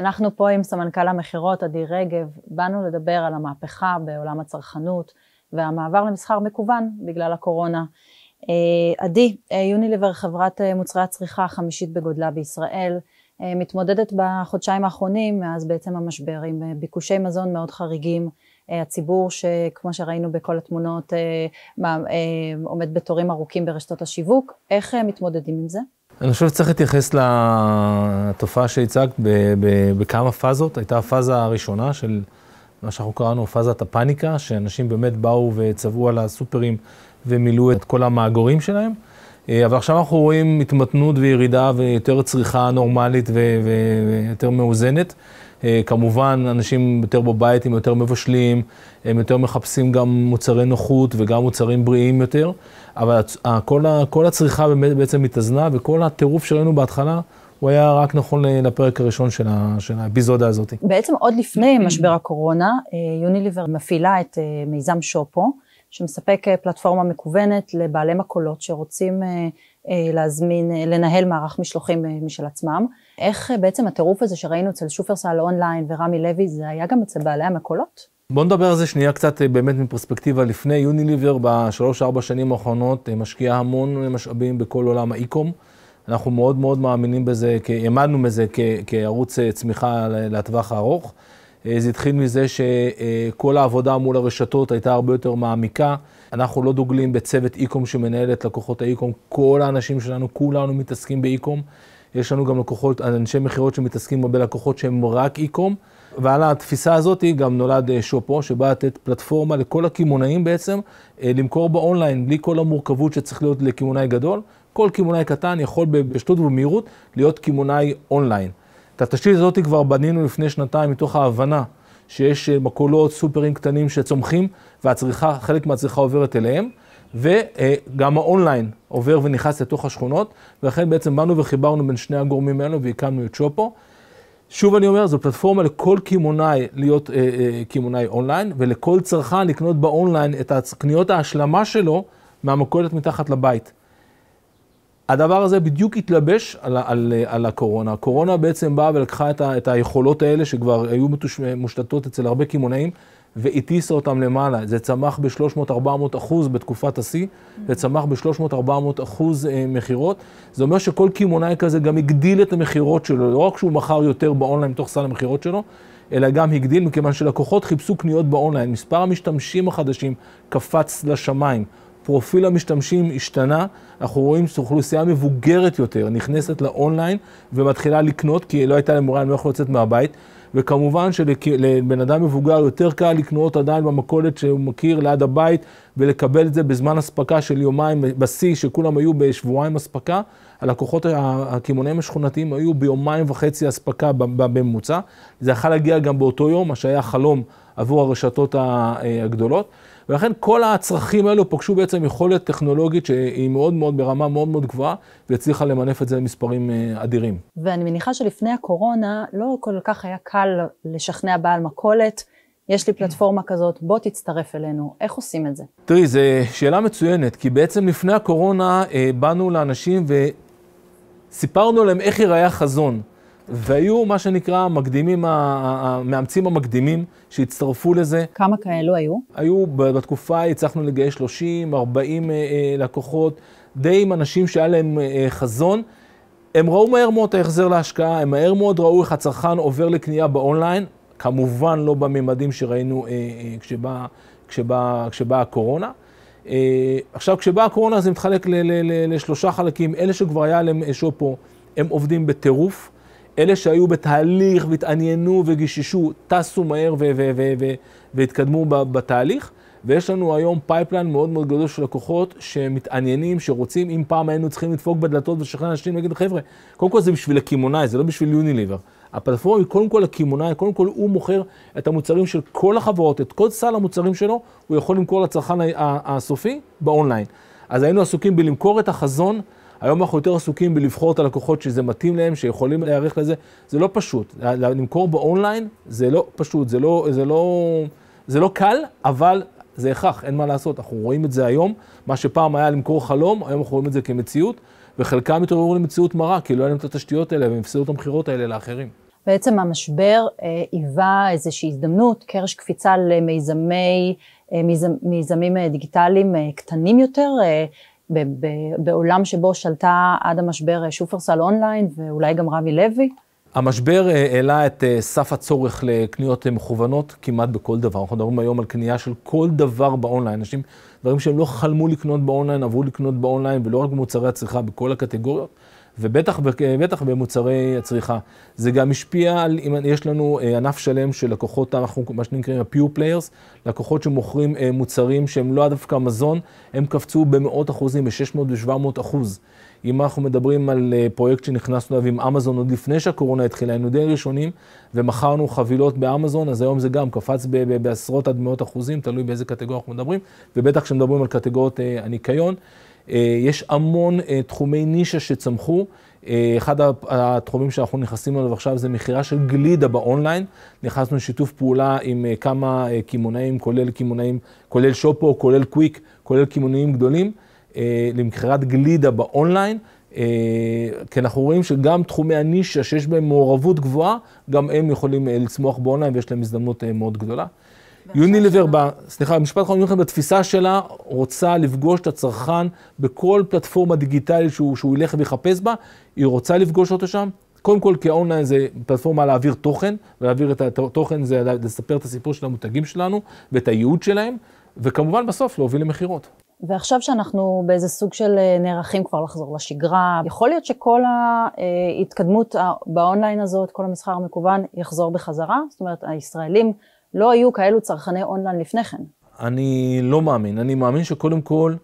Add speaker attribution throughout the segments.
Speaker 1: אנחנו פה עם סמנכ"ל המכירות עדי רגב, באנו לדבר על המהפכה בעולם הצרכנות והמעבר למסחר מקוון בגלל הקורונה. אה, עדי, אה, יוניליבר חברת אה, מוצרי הצריכה החמישית בגודלה בישראל, מתמודדת בחודשיים האחרונים, מאז בעצם המשבר, עם ביקושי מזון מאוד חריגים. הציבור שכמו שראינו בכל התמונות עומד בתורים ארוכים ברשתות השיווק, איך מתמודדים עם זה?
Speaker 2: אני חושב שצריך להתייחס לתופעה שהצגת בכמה פאזות. הייתה הפאזה הראשונה של מה שאנחנו קראנו פאזת הפאניקה, שאנשים באמת באו וצבעו על הסופרים ומילאו את כל המאגורים שלהם. אה, אבל עכשיו אנחנו רואים התמתנות וירידה ויותר צריכה נורמלית ויותר מאוזנת. אה, כמובן, אנשים יותר בבית, הם יותר מבשלים, הם יותר מחפשים גם מוצרי נוחות וגם מוצרים בריאים יותר, אבל אה, כל, כל הצריכה בעצם התאזנה, וכל הטירוף שראינו בהתחלה, הוא היה רק נכון לפרק הראשון של, האביזודה הזאת.
Speaker 1: בעצם עוד לפני משבר הקורונה, יוניליבר מפעילה את מיזם שופו. שמספק אה, פלטפורמה מקוונת לבעלי מכולות שרוצים אה, אה, להזמין, לנהל מערך משלוחים משל עצמם. איך בעצם הטירוף הזה שראינו אצל שופרסל אונליין ורמי לוי, זה היה גם אצל בעלי המכולות?
Speaker 2: בואו נדבר על זה שנייה קצת באמת מפרספקטיבה לפני. יוניליבר בשלוש-ארבע שנים האחרונות משקיעה המון משאבים בכל עולם האי-קום. אנחנו מאוד מאוד מאמינים בזה, כי, האמנו בזה כערוץ צמיחה לטווח הארוך. אה, זה התחיל מזה שכל העבודה מול הרשתות הייתה הרבה יותר מעמיקה. אנחנו לא דוגלים בצוות איקום שמנהל את לקוחות האיקום. כל האנשים שלנו, כולנו מתעסקים באיקום. יש לנו גם לקוחות, אנשי מכירות שמתעסקים בלקוחות שהם רק איקום. ועל התפיסה הזאת גם נולד אה, שופו, שבא לתת פלטפורמה לכל הקמעונאים בעצם, אה, למכור באונליין, בלי כל המורכבות שצריך להיות לקמעונאי גדול. כל קמעונאי קטן יכול בשטות ובמהירות להיות קמעונאי אונליין. את התשתית הזאת כבר בנינו לפני שנתיים מתוך ההבנה שיש אה, מקולות, סופרים קטנים שצומחים, והצריכה, חלק מהצריכה עוברת אליהם, וגם אה, האונליין עובר ונכנס לתוך השכונות, ולכן בעצם באנו וחיברנו בין שני הגורמים האלו והקמנו את שופו. שוב אני אומר, זו פלטפורמה לכל קמעונאי להיות אה, אה, קמעונאי אונליין, ולכל צרכן לקנות באונליין את קניות ההשלמה שלו מהמקולת מתחת לבית. הדבר הזה בדיוק התלבש על, על, על אה, על הקורונה. הקורונה בעצם באה ולקחה את, ה, את היכולות האלה שכבר היו מושתתות אצל הרבה קמעונאים, והטיסה אותם למעלה. זה צמח ב-300-400 אחוז בתקופת השיא, זה צמח ב-300-400 אחוז אה, מכירות. זה אומר שכל קמעונאי כזה גם הגדיל את המכירות שלו, לא רק שהוא מכר יותר באונליין מתוך סל המכירות שלו, אלא גם הגדיל מכיוון שלקוחות חיפשו קניות באונליין. מספר המשתמשים החדשים קפץ לשמיים. פרופיל המשתמשים השתנה, אנחנו רואים שאוכלוסייה מבוגרת יותר נכנסת לאונליין ומתחילה לקנות, כי לא הייתה להם מורה, אני לא יכול לצאת מהבית. וכמובן שלבן אדם מבוגר יותר קל לקנות עדיין במכולת שהוא מכיר ליד הבית ולקבל את זה בזמן אספקה של יומיים, בשיא שכולם היו בשבועיים אספקה, הלקוחות הקמעונאים השכונתיים היו ביומיים וחצי אספקה בממוצע. זה יכול להגיע גם באותו יום, מה שהיה חלום עבור הרשתות הגדולות. ולכן כל הצרכים האלו פוגשו בעצם יכולת טכנולוגית שהיא מאוד מאוד, ברמה מאוד מאוד גבוהה, והצליחה למנף את זה למספרים אה, אדירים.
Speaker 1: ואני מניחה שלפני הקורונה לא כל כך היה קל לשכנע בעל מכולת. יש לי פלטפורמה כזאת, בוא תצטרף אלינו. איך עושים את זה?
Speaker 2: תראי, זו שאלה מצוינת, כי בעצם לפני הקורונה אה, באנו לאנשים וסיפרנו להם איך ייראה החזון. והיו מה שנקרא המקדימים, המאמצים המקדימים שהצטרפו לזה. כמה כאלו היו? היו, בתקופה הצלחנו לגייס 30, 40 אה, אה, לקוחות, די עם אנשים שהיה להם אה, חזון. הם ראו מהר מאוד את ההחזר להשקעה, הם מהר מאוד ראו איך הצרכן עובר לקנייה באונליין, כמובן לא בממדים שראינו כשבאה כשבא, כשבא, הקורונה. Uh, עכשיו, כשבאה הקורונה זה מתחלק לשלושה חלקים, אלה שכבר היה להם שופו, הם עובדים בטירוף. אלה שהיו בתהליך והתעניינו וגיששו, טסו מהר והתקדמו בתהליך. ויש לנו היום פייפליין מאוד מאוד גדול של לקוחות שמתעניינים, שרוצים, אם פעם היינו צריכים לדפוק בדלתות ולשכנע אנשים להגיד, חבר'ה, קודם כל זה בשביל הקמעונאי, זה לא בשביל יוניליבר. הפלטפורמה היא קודם כל הקמעונאי, קודם כל הוא מוכר את המוצרים של כל החברות, את כל סל המוצרים שלו, הוא יכול למכור לצרכן הסופי באונליין. אז היינו עסוקים בלמכור את החזון היום אנחנו יותר עסוקים בלבחור את הלקוחות שזה מתאים להם, שיכולים להיערך לזה. זה לא פשוט. למכור באונליין זה לא פשוט, זה לא, זה לא, זה לא קל, אבל זה הכרח, אין מה לעשות. אנחנו רואים את זה היום. מה שפעם היה למכור חלום, היום אנחנו רואים את זה כמציאות, וחלקם התעוררו למציאות מרה, כי לא היה להם את התשתיות האלה, והם הפסידו את המכירות האלה לאחרים.
Speaker 1: בעצם המשבר אה, היווה איזושהי הזדמנות, קרש קפיצה למיזמי, אה, מיזמ, מיזמים אה, דיגיטליים אה, קטנים יותר, אה, ב- ב- בעולם שבו שלטה עד המשבר אה, שופרסל אונליין ואולי גם רמי לוי.
Speaker 2: המשבר אה, העלה את אה, סף הצורך לקניות מכוונות כמעט בכל דבר. אנחנו מדברים היום על קנייה של כל דבר באונליין. אנשים, דברים שהם לא חלמו לקנות באונליין, עברו לקנות באונליין, ולא רק במוצרי הצריכה, בכל הקטגוריות. ובטח בטח במוצרי הצריכה. זה גם השפיע על, אם יש לנו אה, ענף שלם של לקוחות, אנחנו מה שנקראים ה-Pew Players, לקוחות שמוכרים אה, מוצרים שהם לא דווקא מזון, הם קפצו במאות אחוזים, ב-600 ו-700 אחוז. אם אנחנו מדברים על אה, פרויקט שנכנסנו אליו עם אמזון עוד לפני שהקורונה התחילה, היינו די ראשונים, ומכרנו חבילות באמזון, אז היום זה גם קפץ בעשרות עד מאות אחוזים, תלוי באיזה קטגוריה אנחנו מדברים, ובטח כשמדברים על קטגוריות הניקיון. אה, יש המון אה, תחומי נישה שצמחו. אה, אחד התחומים שאנחנו נכנסים אליו עכשיו זה מכירה של גלידה באונליין. נכנסנו לשיתוף פעולה עם כמה קמעונאים, כולל קמעונאים, כולל שופו, כולל קוויק, כולל קמעונאים גדולים, למכירת גלידה באונליין. כי אנחנו רואים שגם תחומי הנישה שיש בהם מעורבות גבוהה, גם הם יכולים לצמוח באונליין ויש להם הזדמנות מאוד גדולה. יוניליבר, לא- סליחה, משפט אחרון, יוניליבר בתפיסה שלה רוצה לפגוש את הצרכן בכל פלטפורמה דיגיטלית שהוא, שהוא ילך ויחפש בה, היא רוצה לפגוש אותו שם. קודם כל, כי האונליין זה פלטפורמה להעביר תוכן, ולהעביר את התוכן זה לספר את הסיפור של המותגים שלנו ואת הייעוד שלהם, וכמובן בסוף להוביל למכירות.
Speaker 1: ועכשיו שאנחנו באיזה סוג של אה, נערכים כבר לחזור לשגרה, יכול להיות שכל ההתקדמות באונליין הזאת, כל המסחר המקוון, יחזור בחזרה? זאת אומרת, הישראלים לא היו כאלו צרכני אונליין לפני כן.
Speaker 2: אני לא מאמין. אני מאמין שקודם כל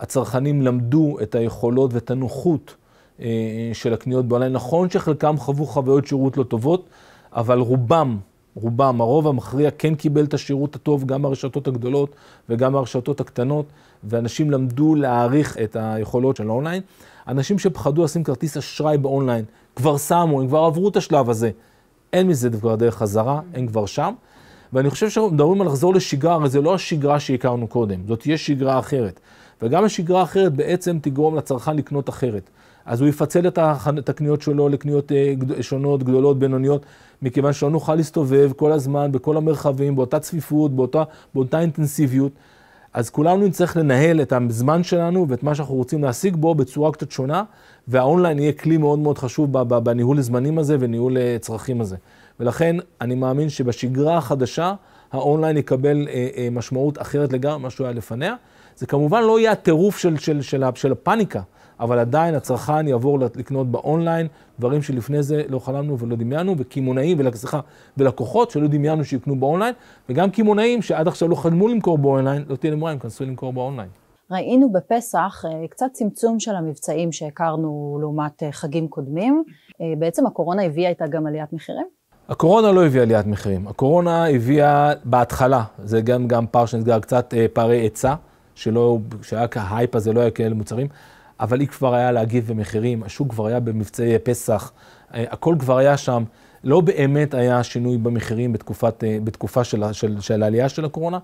Speaker 2: הצרכנים למדו את היכולות ואת הנוחות אה, של הקניות באונליין. נכון שחלקם חוו חוויות שירות לא טובות, אבל רובם, רובם, הרוב המכריע כן קיבל את השירות הטוב גם ברשתות הגדולות וגם ברשתות הקטנות, ואנשים למדו להעריך את היכולות של האונליין. אנשים שפחדו לשים כרטיס אשראי באונליין, כבר שמו, הם כבר עברו את השלב הזה. אין מזה דבר דרך חזרה, הם כבר שם. ואני חושב שאנחנו מדברים על לחזור לשגרה, הרי זה לא השגרה שהכרנו קודם, זאת תהיה שגרה אחרת. וגם השגרה האחרת בעצם תגרום לצרכן לקנות אחרת. אז הוא יפצל את, הקניות שלו לקניות אה, שונות, גדולות, בינוניות, מכיוון שלא נוכל להסתובב כל הזמן, בכל המרחבים, באותה צפיפות, באותה, באותה אינטנסיביות. אז כולנו נצטרך לנהל את הזמן שלנו ואת מה שאנחנו רוצים להשיג בו בצורה קצת שונה, והאונליין יהיה כלי מאוד מאוד חשוב בניהול הזמנים הזה וניהול הצרכים אה, הזה. ולכן אני מאמין שבשגרה החדשה האונליין יקבל אה, אה, משמעות אחרת לגמרי ממה שהוא היה לפניה. זה כמובן לא יהיה הטירוף של, של, של, של של הפאניקה, אבל עדיין הצרכן יעבור לקנות באונליין דברים שלפני זה לא חלמנו ולא דמיינו, וקמעונאים, סליחה, ולקוחות שלא דמיינו שיקנו באונליין, וגם קמעונאים שעד עכשיו לא חלמו למכור באונליין, לא תהיה למורה, הם כנסו למכור באונליין.
Speaker 1: ראינו בפסח אה, קצת צמצום של המבצעים שהכרנו לעומת אה, חגים קודמים. אה, בעצם הקורונה הביאה איתה גם עליית מחירים?
Speaker 2: הקורונה לא הביאה עליית מחירים, הקורונה הביאה בהתחלה, זה גם, גם פער שנסגר, קצת אה, פערי היצע, שלא, שהיה כהייפ הזה, לא היה כאלה מוצרים, אבל היא כבר היה להגיב במחירים, השוק כבר היה במבצעי פסח, אה, הכל כבר היה שם. לא באמת היה שינוי במחירים בתקופת, אה, בתקופה של, של, של העלייה של הקורונה,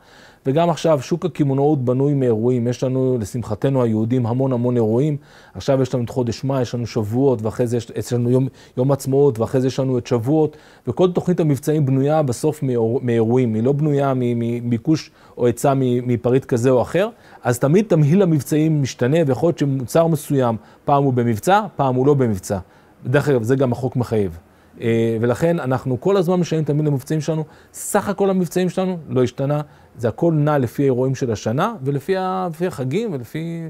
Speaker 2: וגם עכשיו שוק הקמעונאות בנוי מאירועים. יש לנו, לשמחתנו היהודים, המון המון אירועים. עכשיו יש לנו את חודש מאי, יש לנו שבועות, ואחרי זה יש, יש לנו יום, יום עצמאות, ואחרי זה יש לנו את שבועות, וכל תוכנית המבצעים בנויה בסוף מאיר, מאירועים, היא לא בנויה מביקוש או היצע מפריט כזה או אחר. אז תמיד תמהיל המבצעים משתנה, ויכול להיות שמוצר מסוים, פעם הוא במבצע, פעם הוא לא במבצע. דרך אגב, זה גם החוק מחייב. אה, ולכן אנחנו כל הזמן משנים תמיד למבצעים שלנו. סך הכל המבצעים שלנו לא השתנה, זה הכל נע לפי האירועים של השנה ולפי החגים ולפי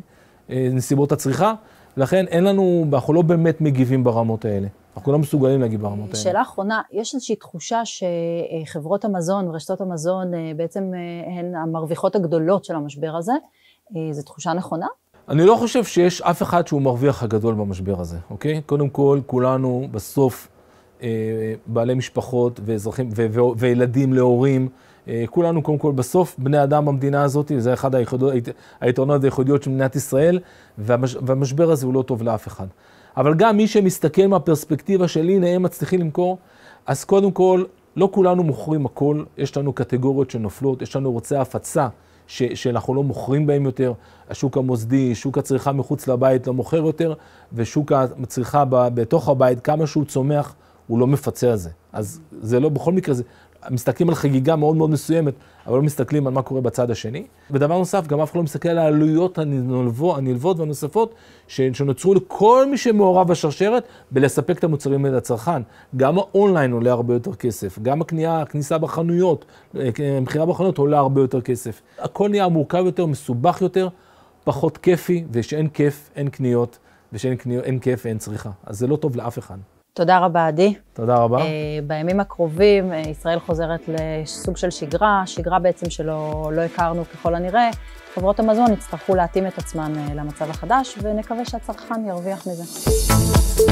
Speaker 2: אה, נסיבות הצריכה. לכן אין לנו, אנחנו לא באמת מגיבים ברמות האלה. אנחנו לא מסוגלים להגיב ברמות האלה. שאלה
Speaker 1: אחרונה, יש איזושהי תחושה שחברות המזון רשתות המזון אה, בעצם הן המרוויחות הגדולות של המשבר הזה? זו תחושה נכונה?
Speaker 2: אני לא חושב שיש אף אחד שהוא מרוויח הגדול במשבר הזה, אוקיי? קודם כל, כולנו בסוף אה, בעלי משפחות ואזרחים, ו- ו- ו- וילדים להורים. אה, כולנו קודם כל בסוף בני אדם במדינה הזאת, זה אחד היחודו, היתרונות היחודיות של מדינת ישראל, והמש, והמשבר הזה הוא לא טוב לאף אחד. אבל גם מי שמסתכל מהפרספקטיבה של הנה הם מצליחים למכור, אז קודם כל, לא כולנו מוכרים הכל, יש לנו קטגוריות שנופלות, יש לנו רוצי הפצה ש, שאנחנו לא מוכרים בהם יותר, השוק המוסדי, שוק הצריכה מחוץ לבית לא מוכר יותר, ושוק הצריכה בתוך הבית, כמה שהוא צומח, הוא לא מפצה על זה. אז זה לא, בכל מקרה, זה, מסתכלים על חגיגה מאוד מאוד מסוימת, אבל לא מסתכלים על מה קורה בצד השני. ודבר נוסף, גם אף אחד לא מסתכל על העלויות הנלוות, הנלוות והנוספות שנוצרו לכל מי שמעורב בשרשרת בלספק את המוצרים האלה לצרכן. גם האונליין עולה הרבה יותר כסף, גם הקנייה, הכניסה בחנויות, אה, המכירה בחנויות עולה הרבה יותר כסף. הכל נהיה מורכב יותר, מסובך יותר, פחות כיפי, ושאין כיף, אין קניות, ושאין קני, כיף ואין צריכה. אז זה לא טוב לאף אחד.
Speaker 1: תודה רבה, עדי. תודה רבה. אה, בימים הקרובים אה, ישראל חוזרת לסוג של שגרה, שגרה בעצם שלא לא הכרנו ככל הנראה. חברות המזון יצטרכו להתאים את עצמן אה, למצב החדש, ונקווה שהצרכן ירוויח מזה.